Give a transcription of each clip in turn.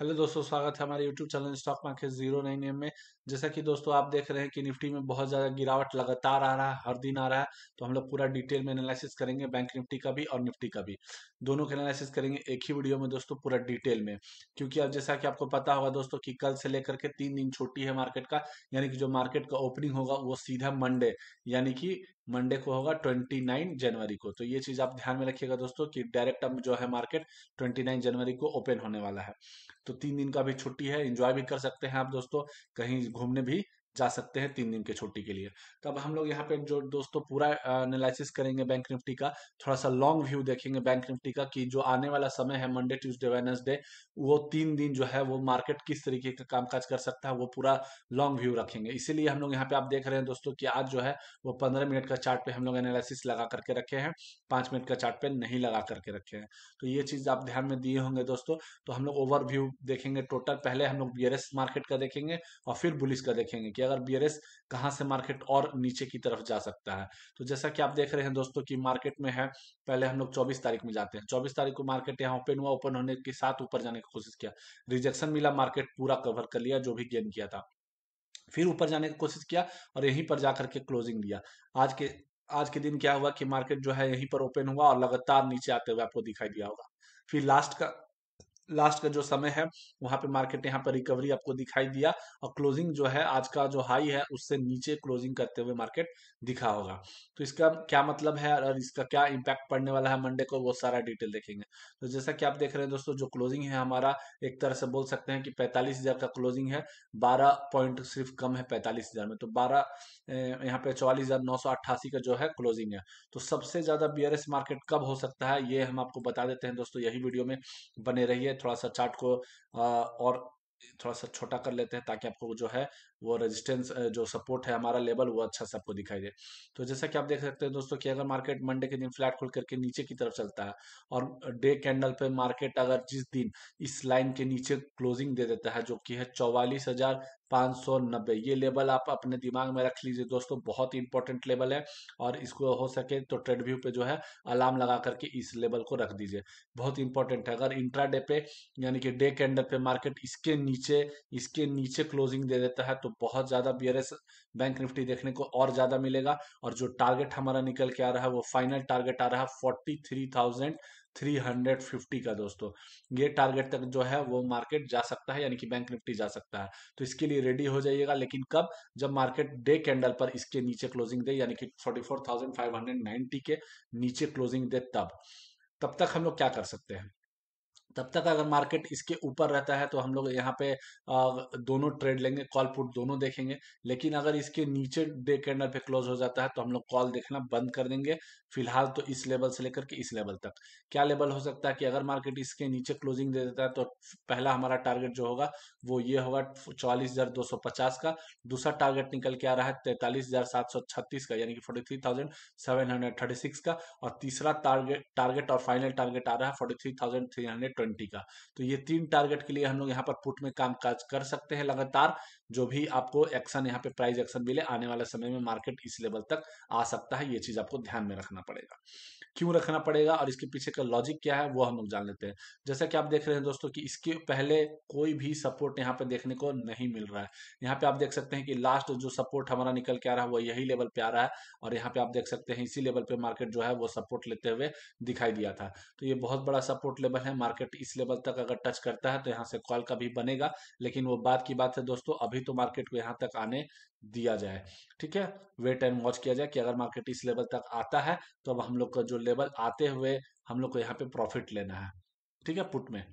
hello दोस्तों स्वागत है हमारे YouTube channel stock market zero nine M में जैसा कि दोस्तों आप देख रहे हैं कि निफ्टी में बहुत ज़्यादा गिरावट लगातार आ रहा है हर दिन आ रहा है तो हम लोग पूरा डिटेल में एनालिसिस करेंगे बैंक निफ्टी का भी और निफ्टी का भी दोनों का एनालिसिस करेंगे एक ही वीडियो में दोस्तों पूरा डिटेल में क्योंकि अब जैसा कि आपको पता होगा दोस्तों की कल से लेकर के तीन दिन छुट्टी है मार्केट का यानी कि जो मार्केट का ओपनिंग होगा वो सीधा मंडे यानी कि मंडे को होगा 29 जनवरी को तो ये चीज आप ध्यान में रखिएगा दोस्तों कि डायरेक्ट अब जो है मार्केट 29 जनवरी को ओपन होने वाला है तो तीन दिन का भी छुट्टी है इंजॉय भी कर सकते हैं आप दोस्तों कहीं घूमने भी जा सकते हैं तीन दिन के छुट्टी के लिए तो अब हम लोग यहाँ पे जो दोस्तों पूरा एनालिसिस करेंगे बैंक निफ्टी का थोड़ा सा लॉन्ग व्यू देखेंगे बैंक निफ्टी का कि जो आने वाला समय है मंडे ट्यूसडे वेनसडे वो तीन दिन जो है वो मार्केट किस तरीके का कामकाज कर सकता है वो पूरा लॉन्ग व्यू रखेंगे इसीलिए हम लोग यहाँ पे आप देख रहे हैं दोस्तों की आज जो है वो पंद्रह मिनट का चार्ट हम लोग एनालिसिस लगा करके रखे हैं पांच मिनट का चार्ट नहीं लगा करके रखे हैं तो ये चीज आप ध्यान में दिए होंगे दोस्तों तो हम लोग ओवर देखेंगे टोटल पहले हम लोग बी मार्केट का देखेंगे और फिर बुलिस का देखेंगे कि अगर बी कहां से मार्केट और नीचे की तरफ जा सकता है तो जैसा कि आप देख रहे हैं दोस्तों कि मार्केट में है पहले हम लोग 24 तारीख में जाते हैं 24 तारीख को मार्केट यहां ओपन हुआ ओपन होने के साथ ऊपर जाने की कोशिश किया रिजेक्शन मिला मार्केट पूरा कवर कर लिया जो भी गेन किया था फिर ऊपर जाने की कोशिश किया और यहीं पर जाकर के क्लोजिंग लिया आज के आज के दिन क्या हुआ कि मार्केट जो है यहीं पर ओपन हुआ और लगातार नीचे आते हुए आपको दिखाई दिया होगा फिर लास्ट का लास्ट का जो समय है वहां पे मार्केट यहाँ पर रिकवरी आपको दिखाई दिया और क्लोजिंग जो है आज का जो हाई है उससे नीचे क्लोजिंग करते हुए मार्केट दिखा होगा तो इसका क्या मतलब है और इसका क्या इम्पैक्ट पड़ने वाला है मंडे को वो सारा डिटेल देखेंगे तो जैसा कि आप देख रहे हैं दोस्तों जो क्लोजिंग है हमारा एक तरह से बोल सकते हैं कि पैंतालीस का क्लोजिंग है बारह पॉइंट सिर्फ कम है पैंतालीस में तो बारह यहाँ पे चौवालीस हज़ार नौ सौ अट्ठासी का जो है क्लोजिंग है तो सबसे ज़्यादा बी मार्केट कब हो सकता है ये हम आपको बता देते हैं दोस्तों यही वीडियो में बने रहिए थोड़ा सा चार्ट को और थोड़ा सा छोटा कर लेते हैं ताकि आपको जो है वो रेजिस्टेंस जो सपोर्ट है हमारा लेवल वो अच्छा से आपको दिखाई दे तो जैसा कि आप देख सकते हैं दोस्तों कि अगर मार्केट मंडे के दिन फ्लैट खोल करके नीचे की तरफ चलता है और डे कैंडल पे मार्केट अगर जिस दिन इस लाइन के नीचे क्लोजिंग दे देता है जो कि है चौवालीस हजार 590 ये लेवल आप अपने दिमाग में रख लीजिए दोस्तों बहुत ही इंपॉर्टेंट लेवल है और इसको हो सके तो ट्रेड व्यू पे जो है अलार्म लगा करके इस लेवल को रख दीजिए बहुत इंपॉर्टेंट है अगर डे पे यानी कि डे के अंडर पे मार्केट इसके नीचे इसके नीचे क्लोजिंग दे देता है तो बहुत ज्यादा बी बैंक निफ्टी देखने को और ज्यादा मिलेगा और जो टारगेट हमारा निकल के आ रहा है वो फाइनल टारगेट आ रहा है फोर्टी थ्री थाउजेंड 350 का दोस्तों ये टारगेट तक जो है वो मार्केट जा सकता है यानी कि बैंक निफ्टी जा सकता है तो इसके लिए रेडी हो जाइएगा लेकिन कब जब मार्केट डे कैंडल पर इसके नीचे क्लोजिंग दे यानी कि 44,590 के नीचे क्लोजिंग दे तब तब तक हम लोग क्या कर सकते हैं तब तक अगर मार्केट इसके ऊपर रहता है तो हम लोग यहाँ पे दोनों ट्रेड लेंगे कॉल पुट दोनों देखेंगे लेकिन अगर इसके नीचे डे कैंडल पे क्लोज हो जाता है तो हम लोग कॉल देखना बंद कर देंगे फिलहाल तो इस लेवल से लेकर के इस लेवल तक क्या लेवल हो सकता है कि अगर मार्केट इसके नीचे क्लोजिंग दे देता है तो पहला हमारा टारगेट जो होगा वो ये होगा चौलीस का दूसरा टारगेट निकल के आ रहा है तैतालीस का यानी कि फोर्टी का और तीसरा टारगेट टारगेट और फाइनल टारगेट आ रहा है फोर्टी ट्वेंटी का तो ये तीन टारगेट के लिए हम लोग यहाँ पर पुट में काम काज कर सकते हैं लगातार जो भी आपको एक्शन यहाँ पे प्राइस एक्शन मिले आने वाले समय में मार्केट इस लेवल तक आ सकता है ये चीज आपको ध्यान में रखना पड़ेगा क्यों रखना पड़ेगा और इसके पीछे का लॉजिक क्या है वो हम लोग जान लेते हैं जैसा कि आप देख रहे हैं दोस्तों कि इसके पहले कोई भी सपोर्ट यहाँ पे देखने को नहीं मिल रहा है यहाँ पे आप देख सकते हैं कि लास्ट जो सपोर्ट हमारा निकल के आ रहा है वो यही लेवल पे आ रहा है और यहाँ पे आप देख सकते हैं इसी लेवल पे मार्केट जो है वो सपोर्ट लेते हुए दिखाई दिया था तो ये बहुत बड़ा सपोर्ट लेवल है मार्केट इस लेवल तक अगर टच करता है तो यहाँ से कॉल का भी बनेगा लेकिन वो बात की बात है दोस्तों अभी तभी तो मार्केट को यहाँ तक आने दिया जाए ठीक है वेट एंड वॉच किया जाए कि अगर मार्केट इस लेवल तक आता है तो अब हम लोग का जो लेवल आते हुए हम लोग को यहाँ पे प्रॉफिट लेना है ठीक है पुट में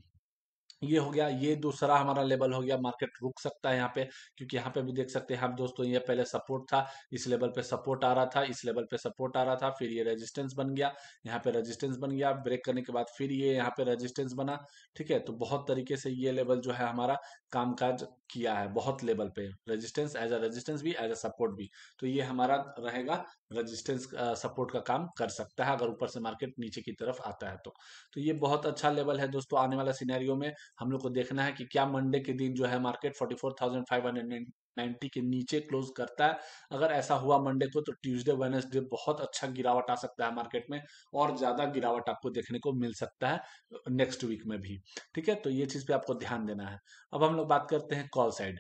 ये हो गया ये दूसरा हमारा लेवल हो गया मार्केट रुक सकता है यहाँ पे क्योंकि यहाँ पे भी देख सकते हैं हम दोस्तों ये पहले सपोर्ट था इस लेवल पे सपोर्ट आ रहा था इस लेवल पे सपोर्ट आ रहा था फिर ये रेजिस्टेंस बन गया यहाँ पे रेजिस्टेंस बन गया ब्रेक करने के बाद फिर ये यहाँ पे रेजिस्टेंस बना ठीक है तो बहुत तरीके से ये लेवल जो है हमारा कामकाज किया है बहुत लेवल पे रेजिस्टेंस एज अ रेजिस्टेंस भी एज अ सपोर्ट भी तो ये हमारा रहेगा रेजिस्टेंस सपोर्ट का काम कर सकता है अगर ऊपर से मार्केट नीचे की तरफ आता है तो तो ये बहुत अच्छा लेवल है दोस्तों आने वाला सिनेरियो में हम लोग को देखना है कि क्या मंडे के दिन जो है market forty four thousand five hundred ninety के नीचे क्लोज करता है अगर ऐसा हुआ मंडे को तो ट्यूसडे वेनेसडे बहुत अच्छा गिरावट आ सकता है मार्केट में और ज्यादा गिरावट आपको देखने को मिल सकता है नेक्स्ट वीक में भी ठीक है तो ये चीज पे आपको ध्यान देना है अब हम लोग बात करते हैं कॉल साइड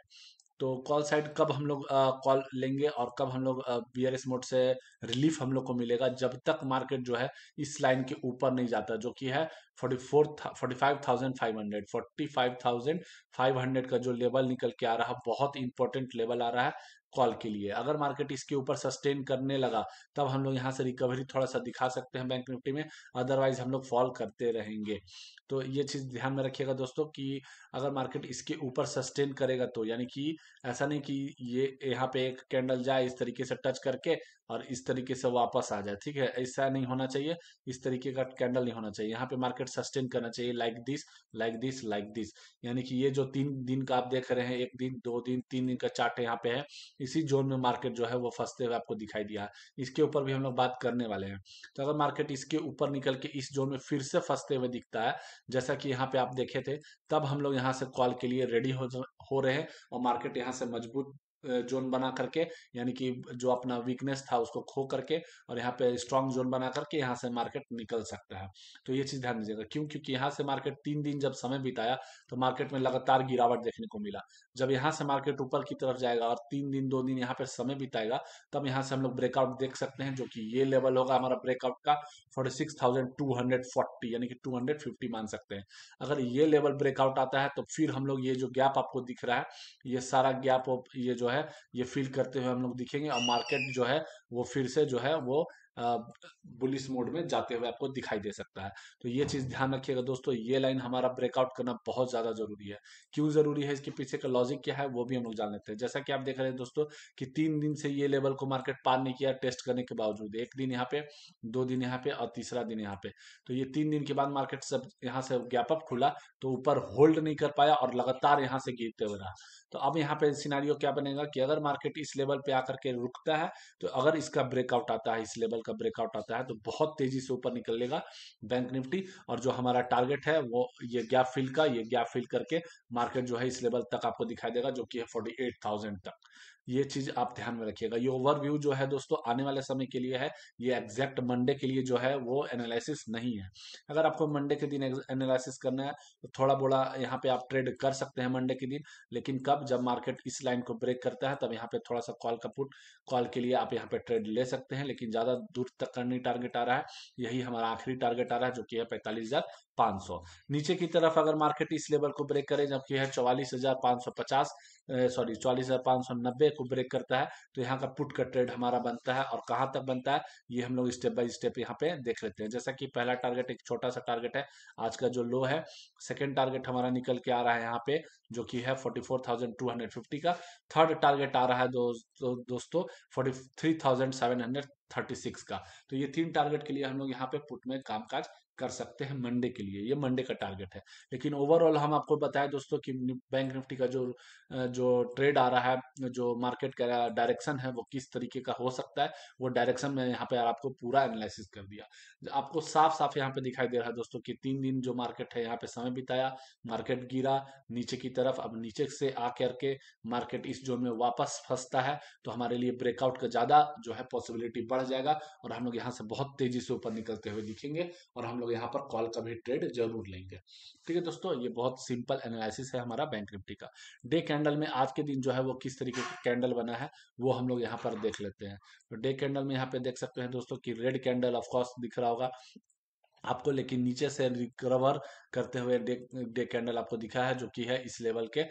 तो कॉल साइड कब हम लोग कॉल लेंगे और कब हम लोग बियर मोड से रिलीफ हम लोग को मिलेगा जब तक मार्केट जो है इस लाइन के ऊपर नहीं जाता जो कि है forty four forty five thousand five hundred forty five thousand five hundred का जो लेवल निकल के आ रहा है बहुत इंपॉर्टेंट लेवल आ रहा है कॉल के लिए अगर मार्केट इसके ऊपर सस्टेन करने लगा तब हम लोग यहाँ से रिकवरी थोड़ा सा दिखा सकते हैं बैंक निफ्टी में अदरवाइज हम लोग फॉल करते रहेंगे तो ये चीज ध्यान में रखिएगा दोस्तों कि अगर मार्केट इसके ऊपर सस्टेन करेगा तो यानी कि ऐसा नहीं कि ये यहाँ पे एक कैंडल जाए इस तरीके से टच करके और इस तरीके से वापस आ जाए ठीक है ऐसा नहीं होना चाहिए इस तरीके का कैंडल नहीं होना चाहिए यहाँ पे मार्केट सस्टेन करना चाहिए like this like this like this यानी कि ये जो तीन दिन का आप देख रहे हैं एक दिन दो दिन तीन दिन का चार्ट यहाँ पे है इसी जोन में मार्केट जो है वो फंसते हुए आपको दिखाई दिया है इसके ऊपर भी हम लोग बात करने वाले हैं तो अगर मार्केट इसके ऊपर निकल के इस जोन में फिर से फंसते हुए दिखता है जैसा कि यहाँ पे आप देखे थे तब हम लोग यहाँ से कॉल के लिए रेडी हो हो रहे हैं और मार्केट यहाँ से मजबूत जोन बना करके यानी कि जो अपना वीकनेस था उसको खो करके और यहाँ पे स्ट्रांग जोन बना करके यहाँ से मार्केट निकल सकता है तो ये चीज ध्यान दीजिएगा क्यों क्योंकि यहाँ से मार्केट तीन दिन जब समय बिताया तो मार्केट में लगातार गिरावट देखने को मिला जब यहाँ से मार्केट ऊपर की तरफ जाएगा और तीन दिन दो दिन यहाँ पे समय बिताएगा तब यहाँ से हम लोग ब्रेकआउट देख सकते हैं जो की ये लेवल होगा हमारा ब्रेकआउट का forty six thousand two hundred forty यानी कि टू हंड्रेड फिफ्टी मान सकते हैं अगर ये लेवल ब्रेकआउट आता है तो फिर हम लोग ये जो गैप आपको दिख रहा है ये सारा गैप ये जो है है ये फील करते हुए हम लोग दिखेंगे और मार्केट जो है वो फिर से जो है वो बुलिस मोड में जाते हुए आपको दिखाई दे सकता है तो ये चीज़ ध्यान रखिएगा दोस्तों ये लाइन हमारा ब्रेकआउट करना बहुत ज़्यादा जरूरी है क्यों ज़रूरी है इसके पीछे का लॉजिक क्या है वो भी हम लोग जान लेते हैं जैसा कि आप देख रहे हैं दोस्तों कि तीन दिन से ये लेवल को मार्केट पार नहीं किया टेस्ट करने के बावजूद एक दिन यहाँ पे दो दिन यहाँ पे और तीसरा दिन यहाँ पे तो ये तीन दिन के बाद मार्केट सब यहाँ से गैपअप खुला तो ऊपर होल्ड नहीं कर पाया और लगातार यहाँ से गिरते हुए रहा तो अब यहाँ पे सिनारियो क्या बनेगा कि अगर मार्केट इस लेवल पे आकर के रुकता है तो अगर इसका ब्रेकआउट आता है इस लेवल का ब्रेकआउट आता है तो बहुत तेजी से ऊपर निकल लेगा बैंक निफ्टी और जो हमारा टारगेट है वो ये गैप फिल का ये गैप फिल करके मार्केट जो है इस लेवल तक आपको दिखाई देगा जो कि है फोर्टी एट थाउजेंड तक ये चीज आप ध्यान में रखिएगा ये ओवरव्यू जो है दोस्तों आने वाले समय के लिए है ये एग्जैक्ट मंडे के लिए जो है वो एनालिसिस नहीं है अगर आपको मंडे के दिन एनालिसिस करना है तो थोड़ा बोला यहाँ पे आप ट्रेड कर सकते हैं मंडे के दिन लेकिन कब जब मार्केट इस लाइन को ब्रेक करता है तब यहाँ पे थोड़ा सा कॉल का पुट कॉल के लिए आप यहाँ पे ट्रेड ले सकते हैं लेकिन ज्यादा दूर तक करनी टारगेट आ रहा है यही हमारा आखिरी टारगेट आ रहा है जो कि है पैंतालीस हजार 500 नीचे की तरफ अगर मार्केट इस लेवल को ब्रेक करे जबकि यह चौवालीस हजार सौ पचास सॉरी चौवालीस हजार पाँच सौ नब्बे को ब्रेक करता है तो यहाँ का पुट का ट्रेड हमारा बनता है और कहाँ तक बनता है ये हम लोग स्टेप बाय स्टेप यहाँ पे देख लेते हैं जैसा कि पहला टारगेट एक छोटा सा टारगेट है आज का जो लो है सेकेंड टारगेट हमारा निकल के आ रहा है यहाँ पे जो कि है forty four thousand two hundred fifty का थर्ड टारगेट आ रहा है दो, दो, दोस्तों forty three thousand seven hundred thirty six का तो ये तीन टारगेट के लिए हम लोग यहाँ पे पुट में कामकाज कर सकते हैं मंडे के लिए ये मंडे का टारगेट है लेकिन ओवरऑल हम आपको बताएं दोस्तों कि बैंक निफ्टी का जो जो ट्रेड आ रहा है जो मार्केट का डायरेक्शन है वो किस तरीके का हो सकता है वो डायरेक्शन में यहाँ पे आपको पूरा एनालिसिस कर दिया आपको साफ साफ यहाँ पे दिखाई दे रहा है दोस्तों की तीन दिन जो मार्केट है यहाँ पे समय बिताया मार्केट गिरा नीचे की तरफ अब नीचे से आ करके मार्केट इस जोन में वापस फंसता है तो हमारे लिए ब्रेकआउट का ज्यादा जो है पॉसिबिलिटी बढ़ बढ़ जाएगा और हम लोग यहाँ से बहुत तेजी से ऊपर निकलते हुए दिखेंगे और हम लोग यहाँ पर कॉल का भी ट्रेड जरूर लेंगे ठीक है दोस्तों ये बहुत सिंपल एनालिसिस है हमारा बैंक निफ्टी का डे कैंडल में आज के दिन जो है वो किस तरीके का कैंडल बना है वो हम लोग यहाँ पर देख लेते हैं तो डे कैंडल में यहाँ पे देख सकते हैं दोस्तों की रेड कैंडल ऑफकोर्स दिख रहा होगा आपको लेकिन नीचे से रिकवर करते हुए डे डे कैंडल आपको दिखा है जो कि है इस लेवल के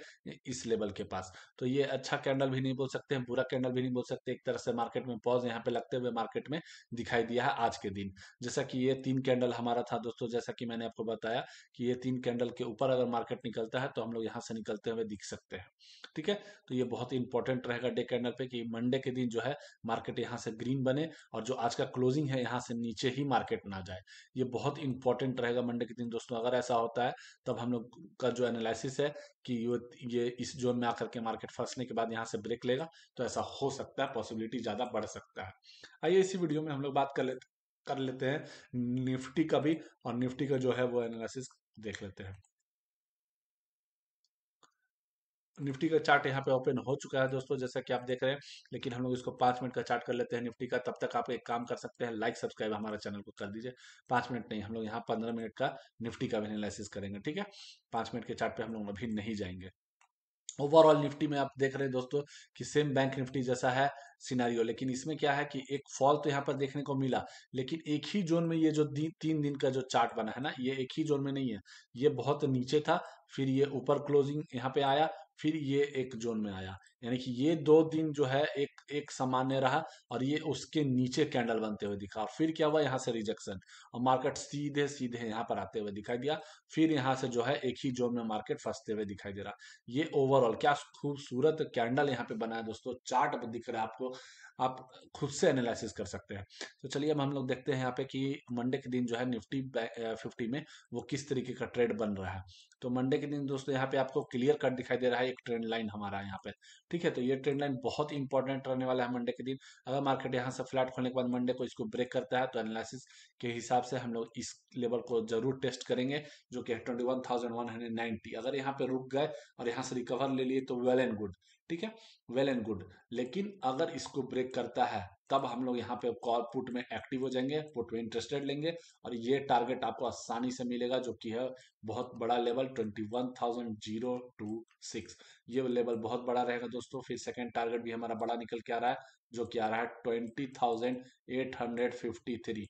इस लेवल के पास तो ये अच्छा कैंडल भी नहीं बोल सकते हैं बुरा कैंडल भी नहीं बोल सकते एक तरह से मार्केट में पॉज यहाँ पे लगते हुए मार्केट में दिखाई दिया है आज के दिन जैसा कि ये तीन कैंडल हमारा था दोस्तों जैसा कि मैंने आपको बताया कि ये तीन कैंडल के ऊपर अगर मार्केट निकलता है तो हम लोग यहाँ से निकलते हुए दिख सकते हैं ठीक है तो ये बहुत ही इंपॉर्टेंट रहेगा डे कैंडल पे कि मंडे के दिन जो है मार्केट यहाँ से ग्रीन बने और जो आज का क्लोजिंग है यहाँ से नीचे ही मार्केट ना जाए ये बहुत बहुत इंपॉर्टेंट रहेगा मंडे के दिन दोस्तों अगर ऐसा होता है तब हम लोग का जो एनालिसिस है कि ये इस जोन में आकर के मार्केट फंसने के बाद यहाँ से ब्रेक लेगा तो ऐसा हो सकता है पॉसिबिलिटी ज़्यादा बढ़ सकता है आइए इसी वीडियो में हम लोग बात कर लेते कर लेते हैं निफ्टी का भी और निफ्टी का जो है वो एनालिसिस देख लेते हैं निफ्टी का चार्ट यहाँ पे ओपन हो चुका है दोस्तों जैसा कि आप देख रहे हैं लेकिन हम लोग इसको पांच मिनट का चार्ट कर लेते हैं निफ्टी का तब तक आप एक काम कर सकते हैं लाइक सब्सक्राइब हमारा चैनल को कर दीजिए पांच मिनट नहीं हम लोग यहाँ पंद्रह मिनट का निफ्टी का भी एनालिसिस करेंगे ठीक है पांच मिनट के चार्ट पे हम लोग अभी नहीं जाएंगे ओवरऑल निफ्टी में आप देख रहे हैं दोस्तों कि सेम बैंक निफ्टी जैसा है सिनारियो लेकिन इसमें क्या है कि एक फॉल तो यहाँ पर देखने को मिला लेकिन एक ही जोन में ये जो दिन, तीन दिन का जो चार्ट बना है ना ये एक ही जोन में नहीं है ये बहुत नीचे था फिर ये ऊपर क्लोजिंग यहाँ पे आया फिर ये एक जोन में आया यानी कि ये दो दिन जो है एक एक सामान्य रहा और ये उसके नीचे कैंडल बनते हुए दिखा और फिर क्या हुआ यहाँ से रिजेक्शन और मार्केट सीधे सीधे यहाँ पर आते हुए दिखाई दिया फिर यहाँ से जो है एक ही जोन में मार्केट फंसते हुए दिखाई दे रहा ये ओवरऑल क्या खूबसूरत कैंडल यहाँ पे बना है दोस्तों चार्ट दिख रहा है आपको आप खुद से एनालिसिस कर सकते हैं तो चलिए अब हम लोग देखते हैं यहाँ पे कि मंडे के दिन जो है निफ्टी फिफ्टी में वो किस तरीके का ट्रेड बन रहा है तो मंडे के दिन दोस्तों यहाँ पे आपको क्लियर कट दिखाई दे रहा है एक ट्रेंड लाइन हमारा यहाँ पे ठीक है तो ये ट्रेंड लाइन बहुत इंपॉर्टेंट रहने वाला है मंडे के दिन अगर मार्केट यहाँ से फ्लैट खोलने के बाद मंडे को इसको ब्रेक करता है तो एनालिसिस के हिसाब से हम लोग इस लेवल को जरूर टेस्ट करेंगे जो कि twenty one thousand one hundred ninety अगर यहाँ पे रुक गए और यहाँ से रिकवर ले लिए तो वेल एंड गुड ठीक है वेल एंड गुड लेकिन अगर इसको ब्रेक करता है तब हम लोग यहाँ पे कॉल पुट में एक्टिव हो जाएंगे पुट में इंटरेस्टेड लेंगे और ये टारगेट आपको आसानी से मिलेगा जो कि है बहुत बड़ा level twenty one thousand zero two six ये लेवल बहुत बड़ा रहेगा दोस्तों फिर सेकंड टारगेट भी हमारा बड़ा निकल के आ रहा है जो कि आ रहा है twenty thousand eight hundred fifty three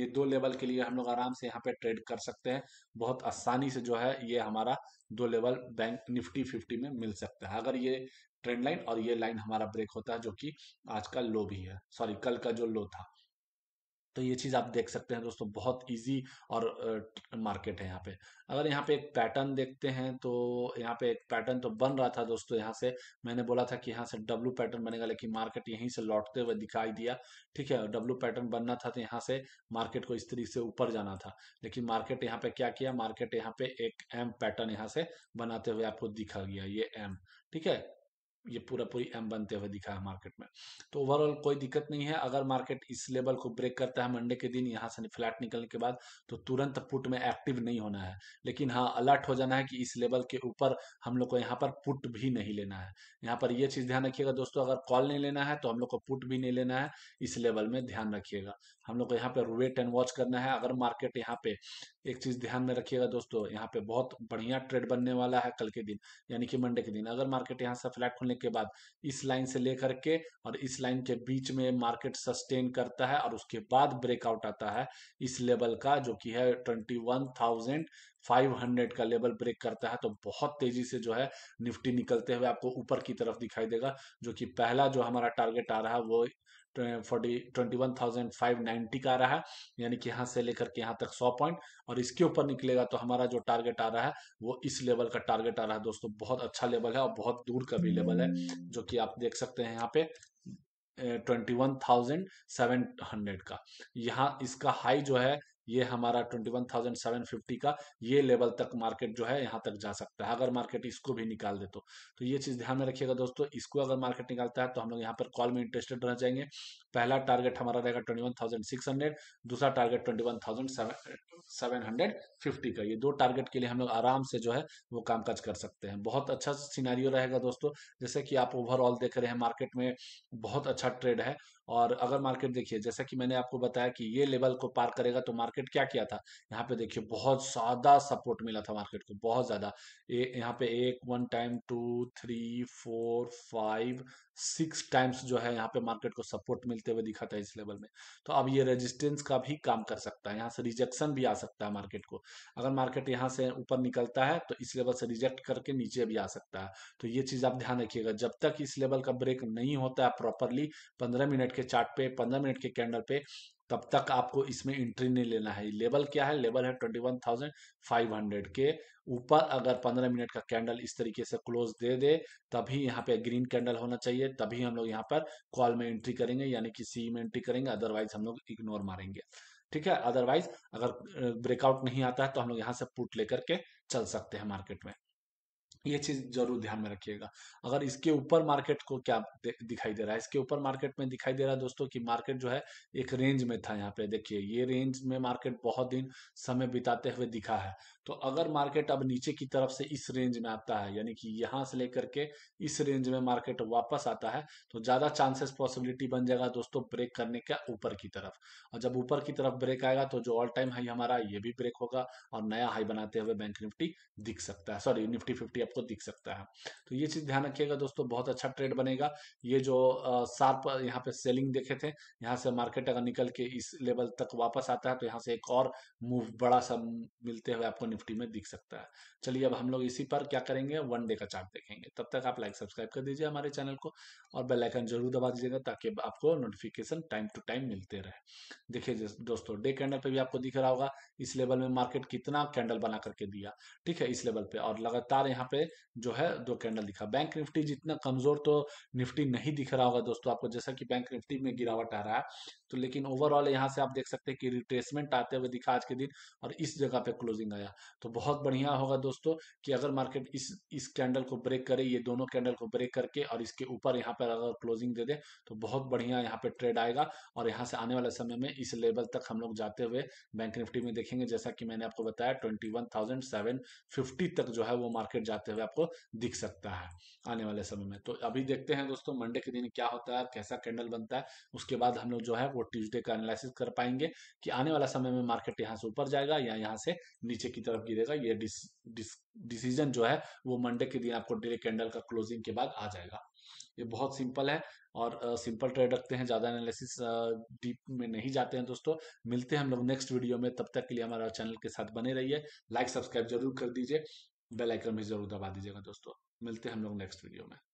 ये दो लेवल के लिए हम लोग आराम से यहाँ पे ट्रेड कर सकते हैं बहुत आसानी से जो है ये हमारा दो लेवल बैंक निफ्टी फिफ्टी में मिल सकता है अगर ये ट्रेंड लाइन और ये लाइन हमारा ब्रेक होता है जो कि आज का लो भी है सॉरी कल का जो लो था तो ये चीज़ आप देख सकते हैं दोस्तों बहुत इजी और मार्केट है यहाँ पे अगर यहाँ पे एक पैटर्न देखते हैं तो यहाँ पे एक पैटर्न तो बन रहा था दोस्तों यहाँ से मैंने बोला था कि यहाँ से डब्लू पैटर्न बनेगा लेकिन मार्केट यहीं से लौटते हुए दिखाई दिया ठीक है डब्लू पैटर्न बनना था तो यहाँ से मार्केट को इस तरीके से ऊपर जाना था लेकिन मार्केट यहाँ पे क्या किया मार्केट यहाँ पे एक एम पैटर्न यहाँ से बनाते हुए आपको दिखा गया ये एम ठीक है ये पूरा पूरी एम बनते हुए दिखा है मार्केट में तो ओवरऑल कोई दिक्कत नहीं है अगर मार्केट इस लेवल को ब्रेक करता है मंडे के दिन यहाँ से फ्लैट निकलने के बाद तो तुरंत पुट में एक्टिव नहीं होना है लेकिन हाँ अलर्ट हो जाना है कि इस लेवल के ऊपर हम लोग को यहाँ पर पुट भी नहीं लेना है यहाँ पर यह चीज ध्यान रखिएगा दोस्तों अगर कॉल नहीं लेना है तो हम लोग को पुट भी नहीं लेना है इस लेवल में ध्यान रखिएगा हम लोग को यहाँ पर वेट एंड वॉच करना है अगर मार्केट यहाँ पे एक चीज ध्यान में रखिएगा दोस्तों यहाँ पे बहुत बढ़िया ट्रेड बनने वाला है कल के दिन यानी कि मंडे के दिन अगर मार्केट यहाँ से फ्लैट करने के बाद इस लाइन से लेकर के और इस लाइन के बीच में मार्केट सस्टेन करता है और उसके बाद ब्रेकआउट आता है इस लेवल का जो कि है twenty one thousand five hundred का लेवल ब्रेक करता है तो बहुत तेजी से जो है निफ्टी निकलते हुए आपको ऊपर की तरफ दिखाई देगा जो कि पहला जो हमारा टारगेट आ रहा है वो ट्वेंटी का आ रहा है यानी कि यहाँ से लेकर के यहाँ तक सौ पॉइंट और इसके ऊपर निकलेगा तो हमारा जो टारगेट आ रहा है वो इस लेवल का टारगेट आ रहा है दोस्तों बहुत अच्छा लेवल है और बहुत दूर का भी लेवल है जो कि आप देख सकते हैं यहाँ पे twenty one thousand seven hundred का यहाँ इसका हाई जो है ये हमारा 21,750 का ये लेवल तक मार्केट जो है यहाँ तक जा सकता है अगर मार्केट इसको भी निकाल दे तो, तो ये चीज़ ध्यान में रखिएगा दोस्तों इसको अगर मार्केट निकालता है तो हम लोग यहाँ पर कॉल में इंटरेस्टेड रहना चाहेंगे पहला टारगेट हमारा रहेगा ट्वेंटी दूसरा टारगेट ट्वेंटी का ये दो टारगेट के लिए हम लोग आराम से जो है वो कामकाज कर सकते हैं बहुत अच्छा सीनारियो रहेगा दोस्तों जैसे कि आप ओवरऑल देख रहे हैं मार्केट में बहुत अच्छा ट्रेड है और अगर मार्केट देखिए जैसा कि मैंने आपको बताया कि ये लेवल को पार करेगा तो मार्केट मार्केट क्या किया था यहाँ पे देखिए बहुत ज़्यादा सपोर्ट मिला था मार्केट को बहुत ज़्यादा यहाँ पे एक one time two three four five six times जो है यहाँ पे मार्केट को सपोर्ट मिलते हुए दिखा था इस लेवल में तो अब ये रेजिस्टेंस का भी काम कर सकता है यहाँ से रिजेक्शन भी आ सकता है मार्केट को अगर मार्केट यहाँ से ऊपर निकलता है तो इस लेवल से रिजेक्ट करके नीचे भी आ सकता है तो ये चीज़ आप ध्यान रखिएगा जब तक इस लेवल का ब्रेक नहीं होता है प्रॉपरली पंद्रह मिनट के चार्ट पे पंद्रह मिनट के कैंडल पे तब तक आपको इसमें एंट्री नहीं लेना है लेवल क्या है लेवल है twenty one thousand five hundred के ऊपर अगर पंद्रह मिनट का कैंडल इस तरीके से क्लोज दे दे तभी यहाँ पे ग्रीन कैंडल होना चाहिए तभी हम लोग यहाँ पर कॉल में एंट्री करेंगे यानी कि सी में एंट्री करेंगे अदरवाइज हम लोग इग्नोर मारेंगे ठीक है अदरवाइज अगर ब्रेकआउट नहीं आता है तो हम लोग यहाँ से पुट लेकर के चल सकते हैं मार्केट में ये चीज जरूर ध्यान में रखिएगा अगर इसके ऊपर मार्केट को क्या दिखाई दे रहा है इसके ऊपर मार्केट में दिखाई दे रहा है दोस्तों कि मार्केट जो है एक रेंज में था यहाँ पे देखिए ये रेंज में मार्केट बहुत दिन समय बिताते हुए दिखा है तो अगर मार्केट अब नीचे की तरफ से इस रेंज में आता है यानी कि यहाँ से लेकर के इस रेंज में मार्केट वापस आता है तो ज़्यादा चांसेस पॉसिबिलिटी बन जाएगा दोस्तों ब्रेक करने का ऊपर की तरफ और जब ऊपर की तरफ ब्रेक आएगा तो जो ऑल टाइम हाई हमारा ये भी ब्रेक होगा और नया हाई बनाते हुए बैंक निफ्टी दिख सकता है सॉरी निफ्टी फिफ्टी आपको दिख सकता है तो ये चीज़ ध्यान रखिएगा दोस्तों बहुत अच्छा ट्रेड बनेगा ये जो शार्प यहाँ पे सेलिंग देखे थे यहाँ से मार्केट अगर निकल के इस लेवल तक वापस आता है तो यहाँ से एक और मूव बड़ा सा मिलते हुए आपको निफ्टी में दिख सकता है चलिए अब हम लोग इसी पर क्या करेंगे वन डे का चार्ट देखेंगे तब तक आप लाइक सब्सक्राइब कर दीजिए हमारे चैनल को और बेल आइकन जरूर दबा दीजिएगा ताकि आपको नोटिफिकेशन टाइम टू टाइम मिलते रहे देखिए दोस्तों डे कैंडल पे भी आपको दिख रहा होगा इस लेवल में मार्केट कितना कैंडल बना करके दिया ठीक है इस लेवल पे और लगातार यहाँ पे जो है दो कैंडल दिखा बैंक निफ्टी जितना कमजोर तो निफ्टी नहीं दिख रहा होगा दोस्तों आपको जैसा कि बैंक निफ्टी में गिरावट आ रहा है तो लेकिन ओवरऑल यहाँ से आप देख सकते हैं कि रिट्रेसमेंट आते हुए दिखा आज के दिन और इस जगह पे क्लोजिंग आया तो बहुत बढ़िया होगा दोस्तों कि अगर मार्केट इस इस कैंडल को ब्रेक करे ये दोनों कैंडल को ब्रेक करके और इसके ऊपर यहाँ पर अगर क्लोजिंग दे दे तो बहुत बढ़िया यहाँ पे ट्रेड आएगा और यहाँ से आने वाले समय में इस लेवल तक हम लोग जाते हुए बैंक निफ्टी में देखेंगे जैसा कि मैंने आपको बताया ट्वेंटी तक जो है वो मार्केट जाते हुए आपको दिख सकता है आने वाले समय में तो अभी देखते हैं दोस्तों मंडे के दिन क्या होता है कैसा कैंडल बनता है उसके बाद हम लोग जो है वो ट्यूजडे का एनालिसिस कर पाएंगे कि आने वाला समय में मार्केट यहाँ से ऊपर जाएगा या यहाँ से नीचे की तरफ गिरेगा ये डिसीजन जो है वो मंडे के दिन आपको डेली कैंडल का क्लोजिंग के बाद आ जाएगा ये बहुत सिंपल है और सिंपल ट्रेड रखते हैं ज़्यादा एनालिसिस डीप में नहीं जाते हैं दोस्तों मिलते हैं हम लोग नेक्स्ट वीडियो में तब तक के लिए हमारा चैनल के साथ बने रहिए लाइक सब्सक्राइब जरूर कर दीजिए बेल आइकन भी जरूर दबा दीजिएगा दोस्तों मिलते हैं हम लोग नेक्स्ट वीडियो में